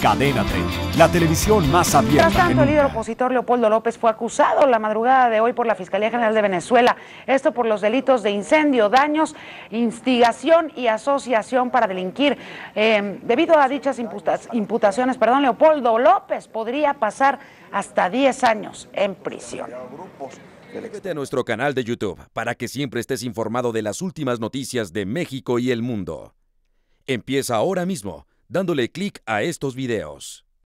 Cadena 30, la televisión más abierta. Mientras tanto, el líder opositor Leopoldo López fue acusado la madrugada de hoy por la Fiscalía General de Venezuela, esto por los delitos de incendio, daños, instigación y asociación para delinquir. Em, debido a dichas imputaciones, perdón, Leopoldo López podría pasar hasta 10 años en prisión. Suscríbete a nuestro canal de YouTube para que siempre estés informado de las últimas noticias de México y el mundo. Empieza ahora mismo dándole clic a estos videos.